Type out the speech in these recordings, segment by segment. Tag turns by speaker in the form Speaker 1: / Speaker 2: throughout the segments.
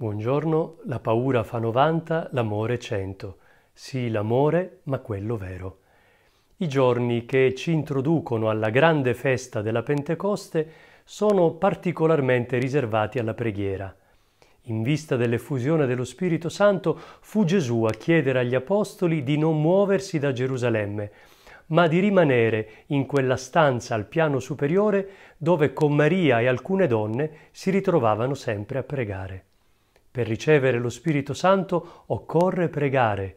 Speaker 1: Buongiorno, la paura fa 90, l'amore 100. Sì, l'amore, ma quello vero. I giorni che ci introducono alla grande festa della Pentecoste sono particolarmente riservati alla preghiera. In vista dell'effusione dello Spirito Santo fu Gesù a chiedere agli Apostoli di non muoversi da Gerusalemme, ma di rimanere in quella stanza al piano superiore dove con Maria e alcune donne si ritrovavano sempre a pregare. Per ricevere lo Spirito Santo occorre pregare.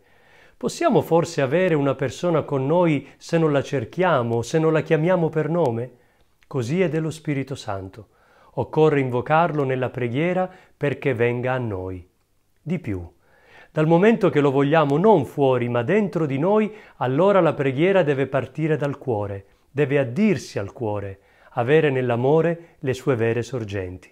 Speaker 1: Possiamo forse avere una persona con noi se non la cerchiamo, se non la chiamiamo per nome? Così è dello Spirito Santo. Occorre invocarlo nella preghiera perché venga a noi. Di più, dal momento che lo vogliamo non fuori ma dentro di noi, allora la preghiera deve partire dal cuore, deve addirsi al cuore, avere nell'amore le sue vere sorgenti.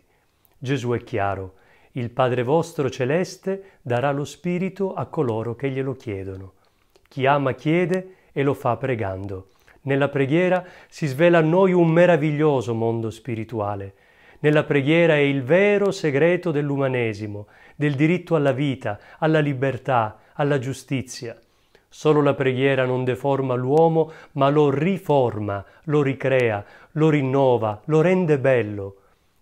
Speaker 1: Gesù è chiaro, il Padre vostro celeste darà lo Spirito a coloro che glielo chiedono. Chi ama chiede e lo fa pregando. Nella preghiera si svela a noi un meraviglioso mondo spirituale. Nella preghiera è il vero segreto dell'umanesimo, del diritto alla vita, alla libertà, alla giustizia. Solo la preghiera non deforma l'uomo, ma lo riforma, lo ricrea, lo rinnova, lo rende bello.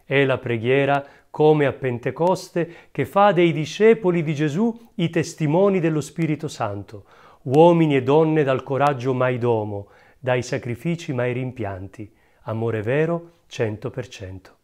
Speaker 1: È la preghiera che come a Pentecoste, che fa dei discepoli di Gesù i testimoni dello Spirito Santo, uomini e donne dal coraggio mai domo, dai sacrifici mai rimpianti, amore vero 100%.